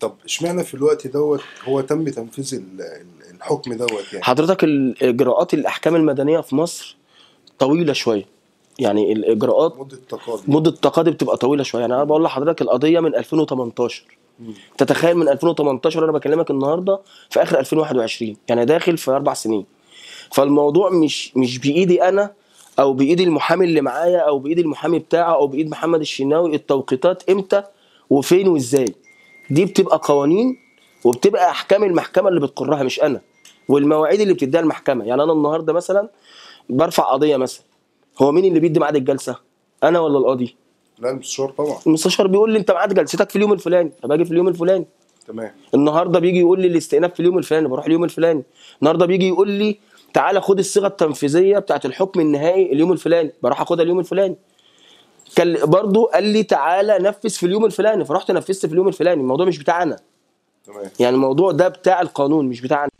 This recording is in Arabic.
طب اشمعنى في الوقت دوت هو تم تنفيذ الحكم دوت يعني؟ حضرتك الاجراءات الاحكام المدنيه في مصر طويله شويه يعني الاجراءات مدة تقاضي مده التقاضي بتبقى طويله شويه يعني انا بقول لحضرتك القضيه من 2018 مم. تتخيل من 2018 انا بكلمك النهارده في اخر 2021 يعني داخل في اربع سنين فالموضوع مش مش بايدي انا او بايد المحامي اللي معايا او بايد المحامي بتاعه او بايد محمد الشناوي التوقيتات امتى وفين وازاي دي بتبقى قوانين وبتبقى احكام المحكمه اللي بتقرها مش انا والمواعيد اللي بتديها المحكمه يعني انا النهارده مثلا برفع قضيه مثلا هو مين اللي بيدي ميعاد الجلسه انا ولا القاضي لا المستشار طبعا المستشار بيقول لي انت ميعاد جلستك في اليوم الفلاني فباجي في اليوم الفلاني تمام النهارده بيجي يقول لي الاستئناف في اليوم الفلاني بروح اليوم الفلاني النهارده بيجي يقول لي تعالى خد الصيغه التنفيذيه بتاعه الحكم النهائي اليوم الفلاني بروح اخدها اليوم الفلاني كان برضه قال لي تعالى نفذ في اليوم الفلاني فرحت نفذت في اليوم الفلاني الموضوع مش بتاعنا تمام يعني الموضوع ده بتاع القانون مش بتاعنا